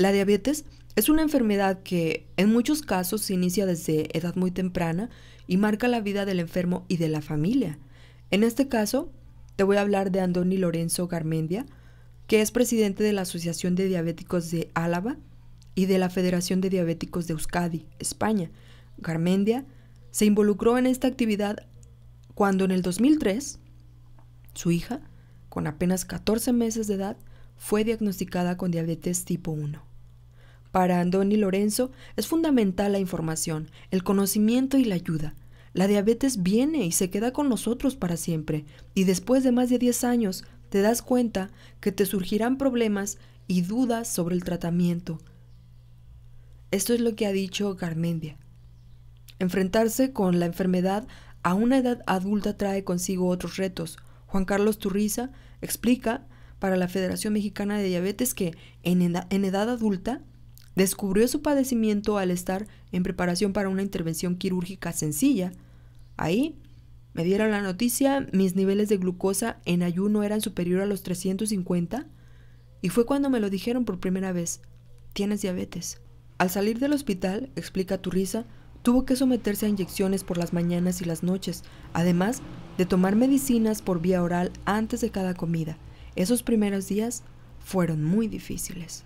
La diabetes es una enfermedad que en muchos casos se inicia desde edad muy temprana y marca la vida del enfermo y de la familia. En este caso, te voy a hablar de Andoni Lorenzo Garmendia, que es presidente de la Asociación de Diabéticos de Álava y de la Federación de Diabéticos de Euskadi, España. Garmendia se involucró en esta actividad cuando en el 2003 su hija, con apenas 14 meses de edad, fue diagnosticada con diabetes tipo 1. Para Andoni Lorenzo es fundamental la información, el conocimiento y la ayuda. La diabetes viene y se queda con nosotros para siempre, y después de más de 10 años te das cuenta que te surgirán problemas y dudas sobre el tratamiento. Esto es lo que ha dicho Garmendia. Enfrentarse con la enfermedad a una edad adulta trae consigo otros retos. Juan Carlos Turriza explica para la Federación Mexicana de Diabetes que en edad adulta descubrió su padecimiento al estar en preparación para una intervención quirúrgica sencilla. Ahí me dieron la noticia, mis niveles de glucosa en ayuno eran superior a los 350 y fue cuando me lo dijeron por primera vez, tienes diabetes. Al salir del hospital, explica Turisa, tuvo que someterse a inyecciones por las mañanas y las noches, además de tomar medicinas por vía oral antes de cada comida. Esos primeros días fueron muy difíciles.